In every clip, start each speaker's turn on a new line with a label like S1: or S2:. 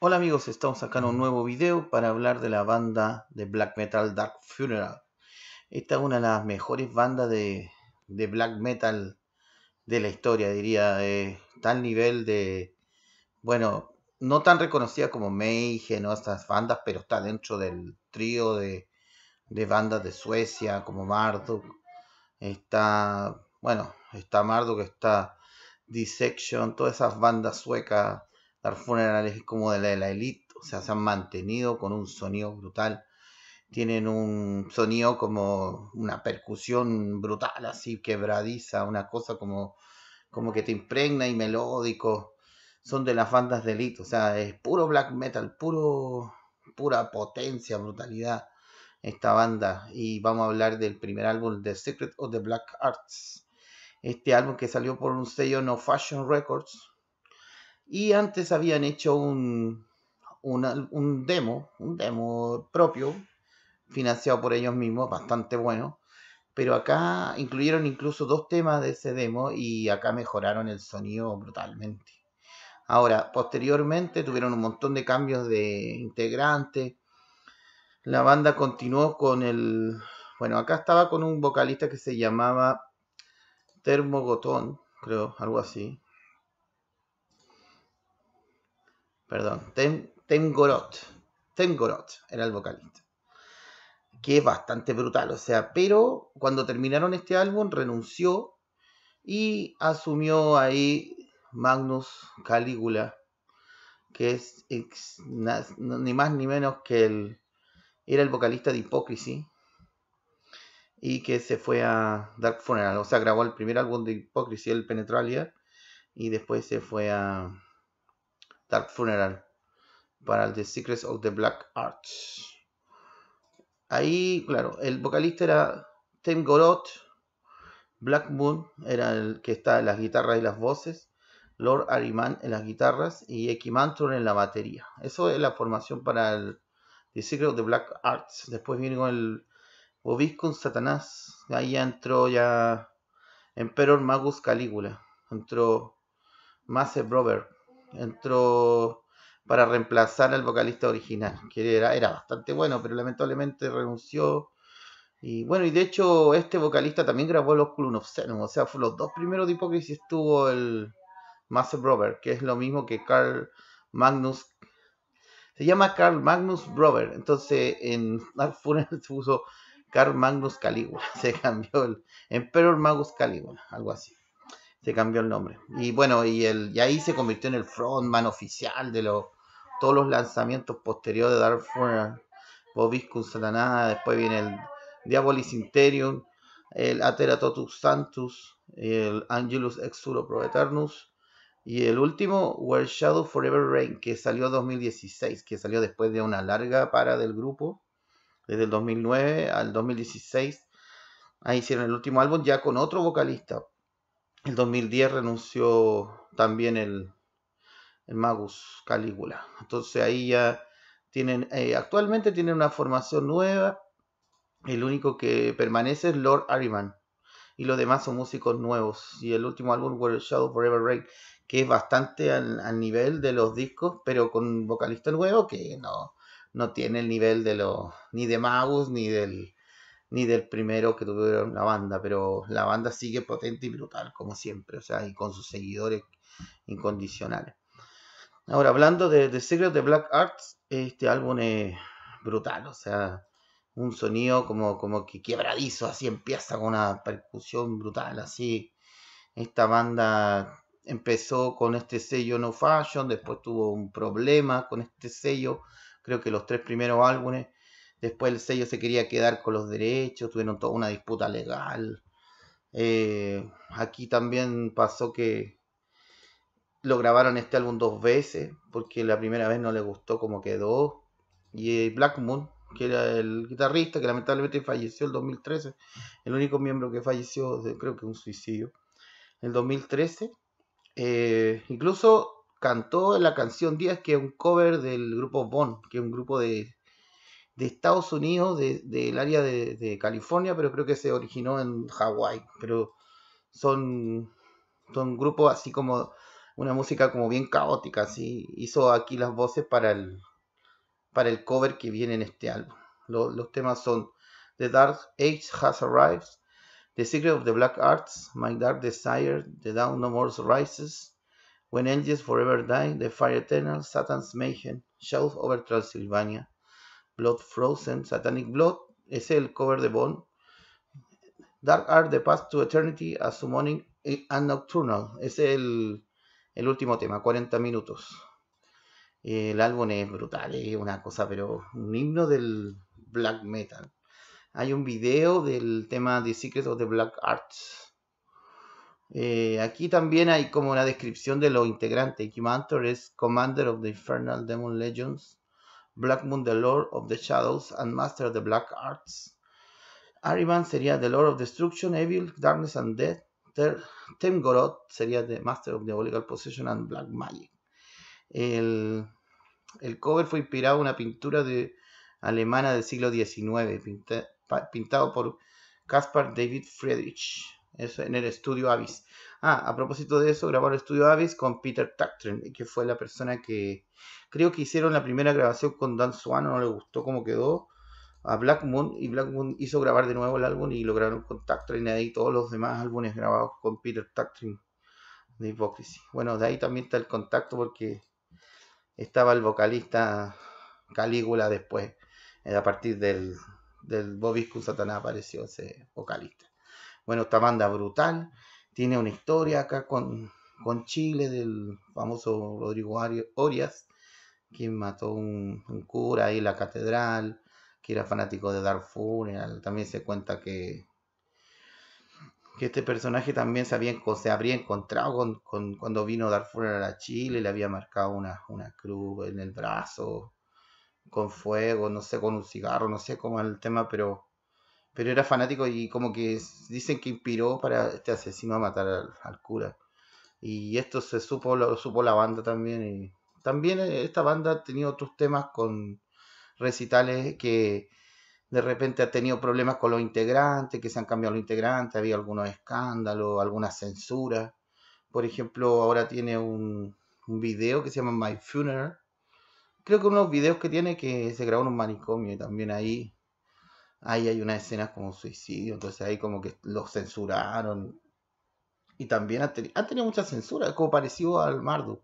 S1: Hola amigos, estamos acá en un nuevo video para hablar de la banda de black metal Dark Funeral. Esta es una de las mejores bandas de, black metal de la historia, diría, de tal nivel de, bueno, no tan reconocida como Mayhem o estas bandas, pero está dentro del trío de, de bandas de Suecia como Marduk. Está, bueno, está Marduk, está Dissection, todas esas bandas suecas Funerales es como de la, de la elite, o sea, se han mantenido con un sonido brutal. Tienen un sonido como una percusión brutal, así quebradiza, una cosa como, como que te impregna y melódico. Son de las bandas de elite, o sea, es puro black metal, puro, pura potencia, brutalidad esta banda. Y vamos a hablar del primer álbum, The Secret of the Black Arts. Este álbum que salió por un sello No Fashion Records, y antes habían hecho un, demo, un demo propio, financiado por ellos mismos, bastante bueno. Pero acá incluyeron incluso dos temas de ese demo y acá mejoraron el sonido brutalmente. Ahora, posteriormente tuvieron un montón de cambios de integrantes. La banda continuó con el... Bueno, acá estaba con un vocalista que se llamaba Termogotón, creo, algo así. perdón, Tem, Tem Gorot, era el vocalista, que es bastante brutal, o sea, pero cuando terminaron este álbum renunció y asumió ahí Magnus Caligula que es ni más ni menos que el, era el vocalista de Hypocrisy, y que se fue a Dark Funeral. O sea, grabó el primer álbum de Hypocrisy, el Penetralia, y después se fue a, Dark Funeral para el The Secrets of the Black Arts. Ahí, claro, el vocalista era Tim Gorot, Black Moon era el que está en las guitarras y las voces, Lord Ariman en las guitarras y Mantron en la batería. Eso es la formación para el The Secret of the Black Arts. Después vino el Obiscon Satanás. Ahí entró ya Emperor Magus Caligula. Entró Mace Brother entró para reemplazar al vocalista original, que era, era bastante bueno, pero lamentablemente renunció. Y bueno, y de hecho este vocalista también grabó los Clun of o sea, fue los dos primeros de Hipócrisis estuvo el Master Robert que es lo mismo que Carl Magnus. Se llama Carl Magnus Robert entonces en Dark se puso Carl Magnus Caligula, se cambió el Emperor Magnus Caligula, algo así se cambió el nombre. Y bueno, y, el, ahí se convirtió en el frontman oficial de los, todos los lanzamientos posteriores de Dark Darfur, Bobiscus nada, después viene el Diabolis Interium, el Ateratotus Santus, el Angelus Exuro Pro Eternus, y el último, Where Shadow Forever Rain, que salió en 2016, que salió después de una larga para del grupo, desde el 2009 al 2016. Ahí hicieron el último álbum ya con otro vocalista, el 2010 renunció también el, Magus Calígula. Entonces ahí ya tienen, eh, actualmente tienen una formación nueva. El único que permanece es Lord Ariman. Y los demás son músicos nuevos. Y el último álbum, World Shadow Forever Reign, que es bastante al, al, nivel de los discos, pero con un vocalista nuevo que no, no tiene el nivel de los, ni de Magus, ni del, ni del primero que tuvieron la banda, pero la banda sigue potente y brutal, como siempre, o sea, y con sus seguidores incondicionales. Ahora, hablando de The Secret de Black Arts, este álbum es brutal, o sea, un sonido como, como que quebradizo, así empieza con una percusión brutal, así. Esta banda empezó con este sello No Fashion, después tuvo un problema con este sello, creo que los tres primeros álbumes Después el sello se quería quedar con los derechos, tuvieron toda una disputa legal. Eh, aquí también pasó que lo grabaron este álbum dos veces, porque la primera vez no le gustó como quedó. Y eh, Black Moon, que era el guitarrista que lamentablemente falleció el 2013, el único miembro que falleció, creo que un suicidio, el 2013. Eh, incluso cantó la canción Díaz, que es un cover del grupo Bond, que es un grupo de de Estados Unidos, del área de, California, pero creo que se originó en Hawái. Pero son, son grupos así como una música como bien caótica, así. Hizo aquí las voces para el, para el cover que viene en este álbum. los temas son The Dark Age Has Arrived, The Secret of the Black Arts, My Dark Desire, The Down No More Rises, When Angels Forever Die, The Fire Eternal, Satan's Mayhem, Shelf Over Transylvania. Blood Frozen, Satanic Blood, es el cover de Bond. Dark Art, The Path to Eternity, A Summoning and Nocturnal, es el, último tema, 40 minutos. El álbum es brutal, es una cosa, pero un himno del black metal. Hay un video del tema The Secret of the Black Arts. Eh, aquí también hay como una descripción de los integrantes. Kim es Commander of the Infernal Demon Legions. Black Moon The Lord of the Shadows and Master of the Black Arts. Ariman sería The Lord of Destruction, Evil, Darkness and Death. Temgorod sería The Master of Diabolical Possession and Black Magic. El, el cover fue inspirado en una pintura de, alemana del siglo XIX, pintado por Caspar David Friedrich eso en el estudio Avis. Ah, a propósito de eso, grabaron el estudio Avis con Peter Taktrin, que fue la persona que creo que hicieron la primera grabación con Dan Swan, no le gustó cómo quedó a Black Moon y Black Moon hizo grabar de nuevo el álbum y lograron con Tucktrain y ahí todos los demás álbumes grabados con Peter Taktrin de Hypocrisy. Bueno, de ahí también está el contacto porque estaba el vocalista Calígula después, eh, a partir del, del Bobiscus Satanás apareció ese vocalista. Bueno, esta banda brutal tiene una historia acá con, con Chile del famoso Rodrigo Orias, quien mató un, un cura ahí en la catedral, que era fanático de Darfur. También se cuenta que, que este personaje también se, se habría encontrado cuando vino Darfur a Chile, le había marcado una, una cruz en el brazo, con fuego, no sé, con un cigarro, no sé cómo es el tema, pero pero era fanático y como que dicen que inspiró para este asesino a matar al, cura. Y esto se supo, supo la banda también. también eh, esta banda ha tenido otros temas con recitales que de repente ha tenido problemas con los integrantes, que se han cambiado los integrantes, había algunos escándalos, alguna censura. Por ejemplo, ahora tiene un, un video que se llama My Funeral. Creo que unos videos que tiene que se grabó en un manicomio también ahí Ahí hay unas escenas como suicidio, entonces ahí como que lo censuraron. Y también han, tenido mucha censura, como parecido al Marduk,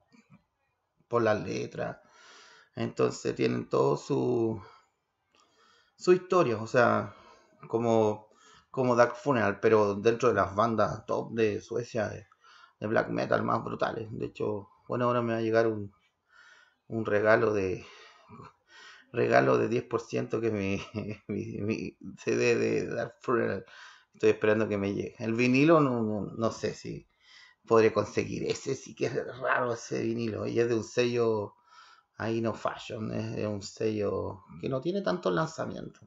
S1: por las letras. Entonces tienen todo su, su historia, o sea, como, como Dark Funeral, pero dentro de las bandas top de Suecia de, de black metal más brutales. De hecho, bueno, ahora me va a llegar un, un regalo de regalo de 10% que mi, mi, CD de Dark Funeral estoy esperando que me llegue. El vinilo no, sé si podré conseguir. Ese sí que es raro ese vinilo. Y es de un sello ahí no fashion. Es de un sello que no tiene tanto lanzamiento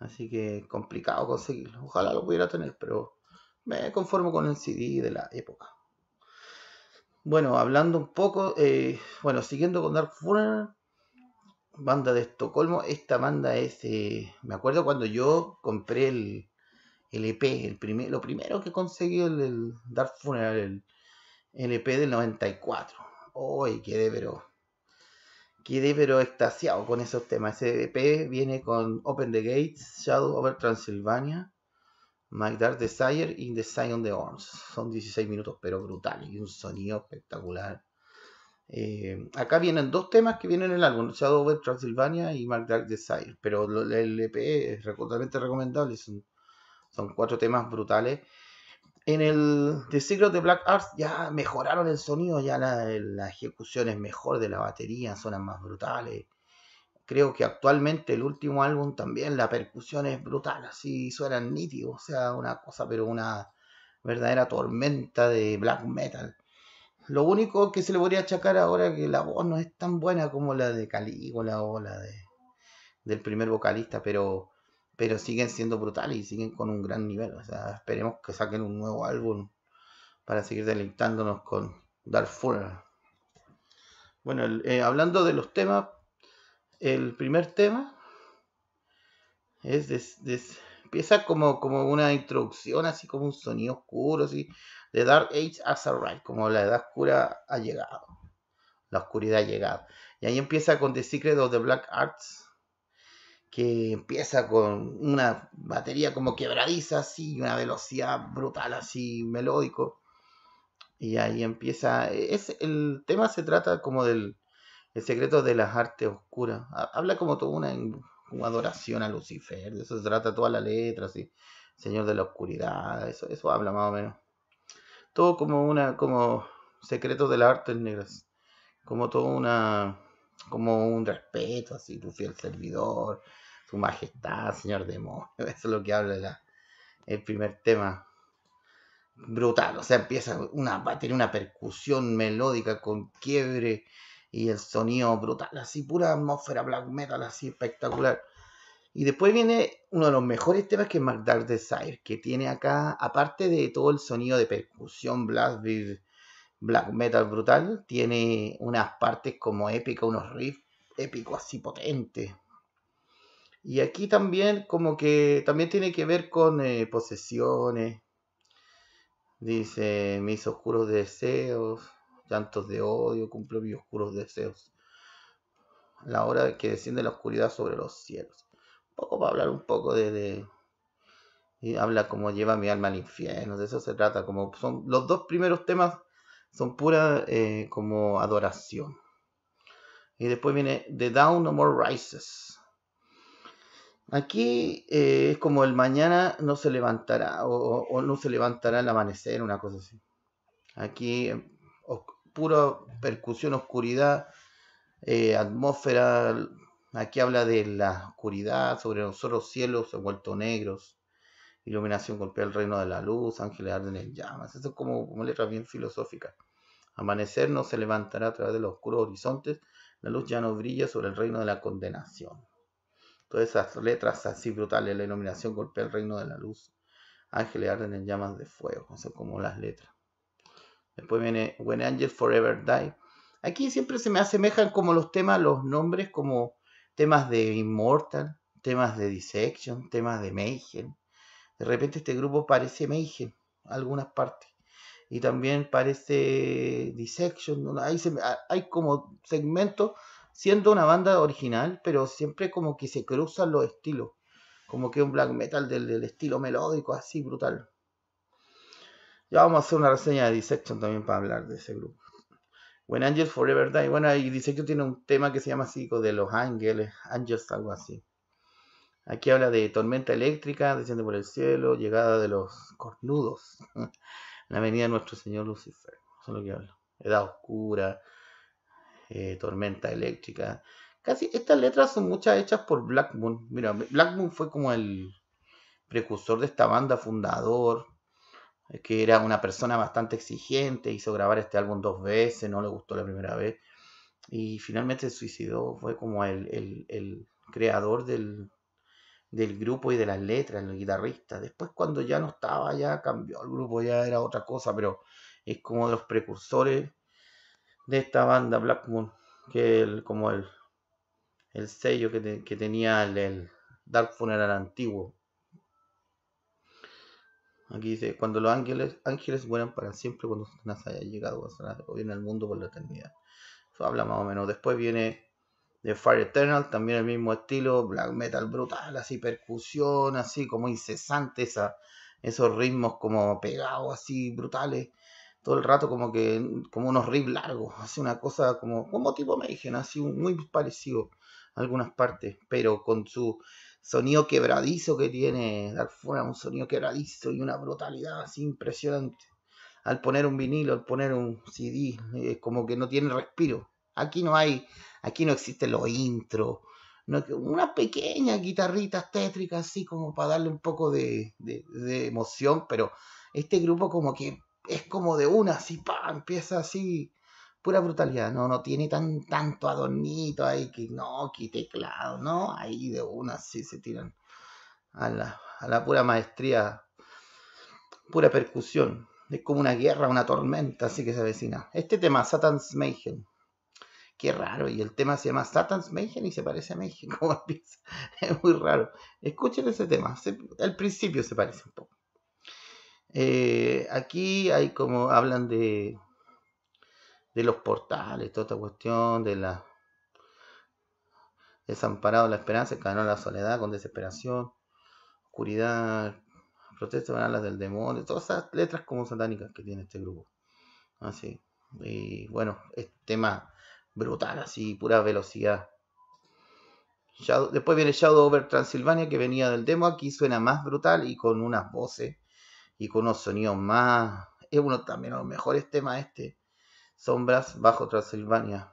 S1: Así que complicado conseguirlo. Ojalá lo pudiera tener, pero me conformo con el CD de la época. Bueno, hablando un poco, eh, bueno, siguiendo con Dark Funeral, Banda de Estocolmo. Esta banda es. Eh, me acuerdo cuando yo compré el, EP, el e primer, lo primero que conseguí el, Dark Funeral, el, EP e del 94. Hoy quedé, pero. Quedé, pero extasiado con esos temas. Ese EP viene con Open the Gates, Shadow Over Transylvania, My Dark Desire In The Sign on the Horns. Son 16 minutos, pero brutales y un sonido espectacular eh, acá vienen dos temas que vienen en el álbum, Shadow Web Transylvania y Mark Dark Desire, pero el EP es totalmente recomendable, son, cuatro temas brutales. En el The Secret de Black Arts ya mejoraron el sonido, ya la, ejecución es mejor de la batería, Suenan más brutales. Creo que actualmente el último álbum también la percusión es brutal, así suenan nítidos, o sea, una cosa, pero una verdadera tormenta de black metal. Lo único que se le podría achacar ahora es que la voz no es tan buena como la de Calígula o la de, del primer vocalista, pero, pero siguen siendo brutales y siguen con un gran nivel. O sea, esperemos que saquen un nuevo álbum para seguir deleitándonos con Darfur. Bueno, eh, hablando de los temas, el primer tema es, empieza como, como una introducción, así como un sonido oscuro, así, The Dark Age has arrived, como la edad oscura ha llegado. La oscuridad ha llegado. Y ahí empieza con The Secret of the Black Arts, que empieza con una batería como quebradiza, así, y una velocidad brutal, así, melódico. Y ahí empieza. E-, es, el tema se trata como del el secreto de las artes oscuras. Habla como toda una, adoración a Lucifer, de eso se trata toda la letra, así. Señor de la oscuridad, eso, eso habla más o menos todo como una, como secretos de las artes negras, como todo una, como un respeto, así, tu fiel servidor, su majestad, señor demonio, eso es lo que habla el primer tema. Brutal, o sea, empieza una, va a tener una percusión melódica con quiebre y el sonido brutal, así pura atmósfera black metal, así espectacular. Y después viene uno de los mejores temas que es Magdar Desire, que tiene acá, aparte de todo el sonido de percusión, blast beat, black metal brutal, tiene unas partes como épicas, unos riffs épicos así potentes. Y aquí también como que también tiene que ver con eh, posesiones, dice mis oscuros deseos, llantos de odio, cumplo mis oscuros deseos. La hora que desciende la oscuridad sobre los cielos poco para hablar un poco de, y habla como lleva mi alma al infierno, de eso se trata, como son los dos primeros temas son pura eh, como adoración. Y después viene The Down No More Rises. Aquí eh, es como el mañana no se levantará o, no se levantará el amanecer, una cosa así. Aquí eh, pura percusión, oscuridad, atmósfera Aquí habla de la oscuridad, sobre nosotros cielos vuelto negros, iluminación golpea el reino de la luz, ángeles arden en llamas. Eso es como una letra bien filosófica. Amanecer no se levantará a través de los oscuros horizontes, la luz ya no brilla sobre el reino de la condenación. Todas esas letras así brutales, la iluminación golpea el reino de la luz, ángeles arden en llamas de fuego. Eso es como las letras. Después viene When Angels Forever Die. Aquí siempre se me asemejan como los temas, los nombres como temas de Immortal, temas de Dissection, temas de Mayhem. De repente este grupo parece Mayhem, algunas partes. Y también parece Dissection. Hay, como segmentos siendo una banda original, pero siempre como que se cruzan los estilos. Como que un black metal del estilo melódico, así brutal. Ya vamos a hacer una reseña de Dissection también para hablar de ese grupo. When Angels Forever Die. Bueno, y dice que tiene un tema que se llama así, de los ángeles, Angels, algo así. Aquí habla de tormenta eléctrica, desciende por el cielo, llegada de los cornudos, la venida de nuestro Señor Lucifer. Eso es lo que habla. Edad oscura, eh, tormenta eléctrica. Casi estas letras son muchas hechas por Black Moon. Mira, Black Moon fue como el precursor de esta banda, fundador que era una persona bastante exigente, hizo grabar este álbum dos veces, no le gustó la primera vez, y finalmente se suicidó, fue como el, el, creador del, del, grupo y de las letras, el guitarrista. Después cuando ya no estaba, ya cambió el grupo, ya era otra cosa, pero es como de los precursores de esta banda Black Moon, que el, como el, el sello que, que tenía el Dark Funeral antiguo. Aquí dice, cuando los ángeles, ángeles vuelan para siempre cuando Satanás haya llegado, o viene al el mundo por la eternidad. Eso habla más o menos. Después viene The Fire Eternal, también el mismo estilo, black metal brutal, así percusión, así como incesante, esos ritmos como pegados, así brutales. Todo el rato como que, como unos riffs largos, hace una cosa como, como tipo Mayhem, así muy parecido a algunas partes, pero con su sonido quebradizo que tiene fuera un sonido quebradizo y una brutalidad así impresionante. Al poner un vinilo, al poner un CD, es como que no tiene respiro. Aquí no hay, aquí no existen los intros, no, pequeña pequeñas guitarritas así como para darle un poco de, de, de emoción, pero este grupo como que es como de una, así, pa, empieza así pura brutalidad, no, no tiene tan, tanto adornito ahí que no, que teclado, no, ahí de una sí se tiran a la, pura maestría, pura percusión. Es como una guerra, una tormenta, así que se avecina. Este tema, Satan's Mayhem. Qué raro, y el tema se llama Satan's Mayhem y se parece a Mayhem, como Es muy raro. Escuchen ese tema, al principio se parece un poco. Eh, aquí hay como hablan de, de los portales, toda esta cuestión de la desamparado la esperanza, ganó la soledad con desesperación, oscuridad, Protesta van las del demonio, todas esas letras como satánicas que tiene este grupo. Así. Ah, y bueno, es tema brutal, así, pura velocidad. después viene Shadow Over Transilvania, que venía del demo. Aquí suena más brutal y con unas voces y con unos sonidos más. Es uno también de los mejores temas este. Sombras bajo Transilvania.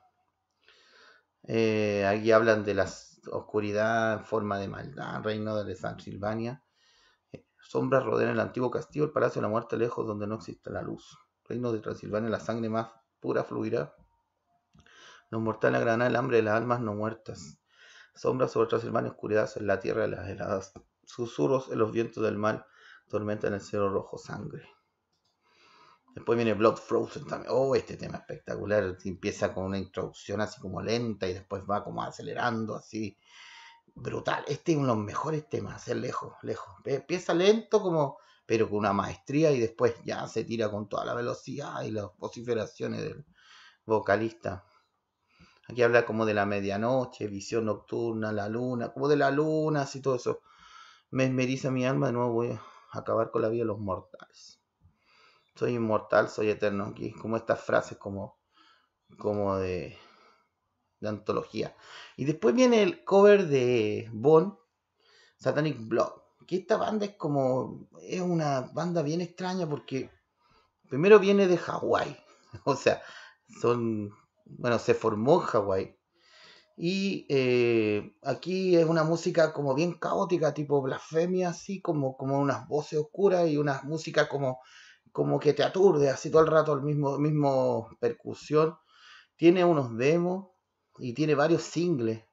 S1: Eh, aquí hablan de la oscuridad en forma de maldad, reino de Transilvania. Eh, sombras rodean el antiguo castillo, el palacio de la muerte lejos donde no existe la luz. Reino de Transilvania, la sangre más pura fluirá. Los mortales agradan el hambre de las almas no muertas. Sombras sobre Transilvania, oscuridad en la tierra de las heladas. Susurros en los vientos del mal, tormenta en el cielo rojo, sangre. Después viene Blood Frozen mm. también. Oh, este tema espectacular. Empieza con una introducción así como lenta y después va como acelerando así. Brutal. Este es uno de los mejores temas, hacer eh, lejos, lejos. Empieza lento como, pero con una maestría y después ya se tira con toda la velocidad y las vociferaciones del vocalista. Aquí habla como de la medianoche, visión nocturna, la luna, como de la luna, así todo eso. Me esmeriza mi alma, de nuevo voy a acabar con la vida de los mortales soy inmortal, soy eterno, como estas frases como, como de, de antología. Y después viene el cover de Bon Satanic Blood, que esta banda es como, es una banda bien extraña porque primero viene de Hawái, o sea, son, bueno, se formó en Hawái. Y eh, aquí es una música como bien caótica, tipo blasfemia, así como, como unas voces oscuras y una música como como que te aturde, así todo el rato el mismo, mismo percusión. Tiene unos demos y tiene varios singles.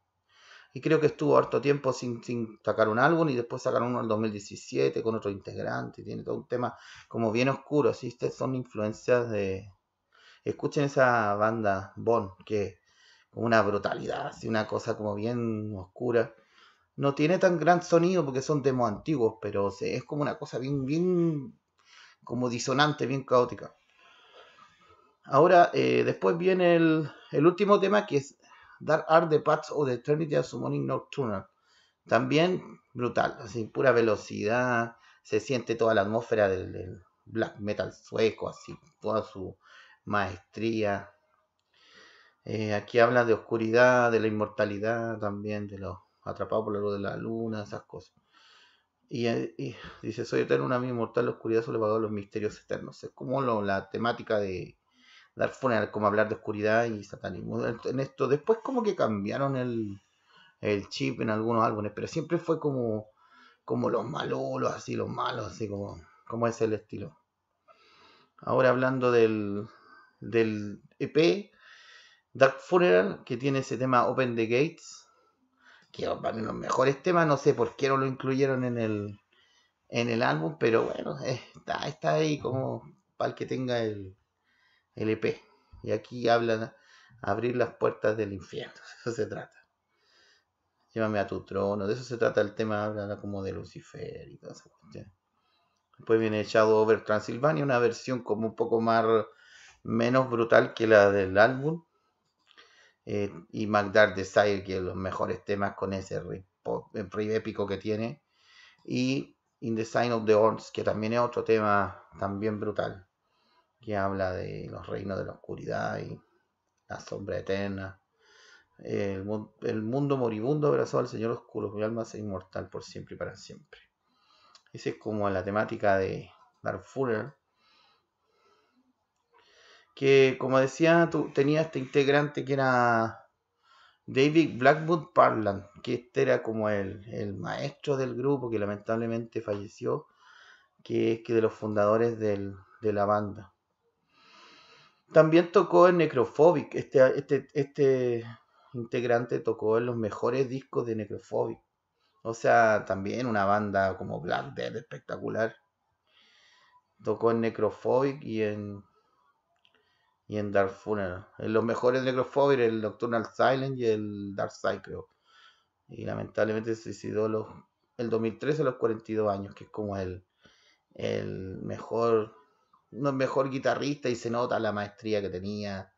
S1: Y creo que estuvo harto tiempo sin, sacar un álbum y después sacaron uno en 2017 con otro integrante. tiene todo un tema como bien oscuro. Así son influencias de... Escuchen esa banda Bon, que como una brutalidad, así una cosa como bien oscura. No tiene tan gran sonido porque son demos antiguos, pero es como una cosa bien, bien como disonante, bien caótica. Ahora, eh, después viene el, último tema que es Dark Art the Paths of the Eternity of Summoning Nocturnal. También brutal, así, pura velocidad, se siente toda la atmósfera del, black metal sueco, así, toda su maestría. Eh, aquí habla de oscuridad, de la inmortalidad también, de los atrapados por la luz de la luna, esas cosas. Eh, y, dice, soy eterno, una misma inmortal, la oscuridad elevado a los misterios eternos. Es como la temática de Dark Funeral, como hablar de oscuridad y satanismo. En esto, después como que cambiaron el, chip en algunos álbumes, pero siempre fue como, como los malos, así, los malos, así como, como es el estilo. Ahora hablando del, del EP, Dark Funeral, que tiene ese tema Open the Gates, que para mí los mejores temas, no sé por qué no lo incluyeron en el, en el álbum, pero bueno, eh, está, está ahí como para el que tenga el, EP. E y aquí hablan abrir las puertas del infierno, eso se trata. Llévame a tu trono, de eso se trata el tema, habla como de Lucifer y todas esas cuestiones. Después viene Shadow Over Transylvania, una versión como un poco más menos brutal que la del álbum, eh, y Magdar Desire, que es los mejores temas con ese riff, eh, épico que tiene. Y In the Sign of the Horns, que también es otro tema también brutal, que habla de los reinos de la oscuridad y la sombra eterna. El, el mundo moribundo abrazó al Señor Oscuro, mi alma es inmortal por siempre y para siempre. Esa es como la temática de Dark Fuller, que como decía, tú, tenía este integrante que era David Blackwood Parland, que este era como el, el maestro del grupo que lamentablemente falleció, que es que de los fundadores de la banda. También tocó en Necrophobic, este, este, este integrante tocó en los mejores discos de Necrophobic. O sea, también una banda como Black Death espectacular. Tocó en Necrophobic y en y en Dark Funeral. En los mejores Necrophobic, el Nocturnal Silent y el Dark Side, creo. Y lamentablemente se suicidó los, el 2013 a los 42 años, que es como el, el mejor, no, mejor guitarrista y se nota la maestría que tenía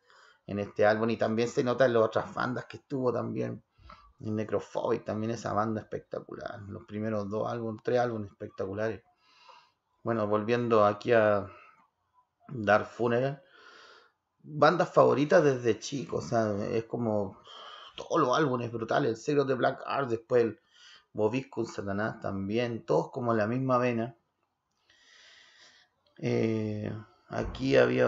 S1: en este álbum y también se nota en las otras bandas que estuvo también. En Necrophobic también esa banda espectacular. Los primeros dos álbumes, tres álbumes espectaculares. Bueno, volviendo aquí a Dark Funeral bandas favoritas desde chicos O sea, es como todos los álbumes brutales. El Secret de Black Art, después el con Satanás también. Todos como la misma vena. Eh, aquí había.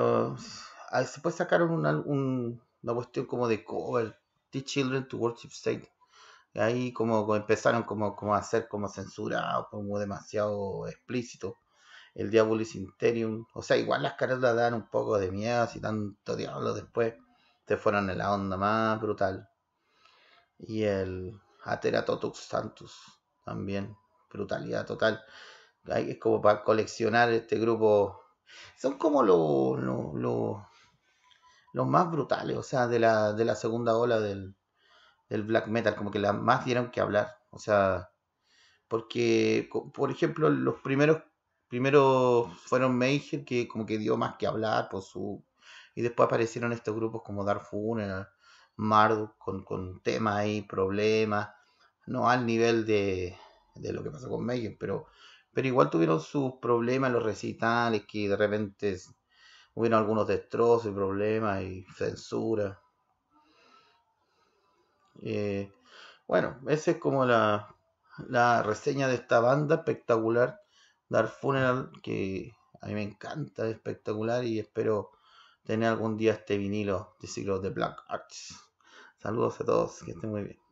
S1: Ah, después sacaron una, un, una cuestión como de cover. The Children to Worship State. ahí como empezaron como, como a hacer como censura, como demasiado explícito el Diabolis Interium. O sea, igual las carotas dan un poco de miedo, así tanto diablo después. te fueron en la onda más brutal. Y el Ateratotus Santus también. Brutalidad total. Es como para coleccionar este grupo. Son como los Los lo, más brutales, o sea, de la, de la segunda ola del, del black metal, como que las más dieron que hablar. O sea, porque, por ejemplo, los primeros Primero fueron Major, que como que dio más que hablar por su... Y después aparecieron estos grupos como Funeral, Marduk, con, con temas ahí, problemas, no al nivel de, de lo que pasó con Major, pero, pero igual tuvieron sus problemas los recitales, que de repente hubieron algunos destrozos y problemas y censura. Eh, bueno, esa es como la, la reseña de esta banda espectacular Dar Funeral, que a mí me encanta, es espectacular y espero tener algún día este vinilo de siglo de Black Arts. Saludos a todos, que estén muy bien.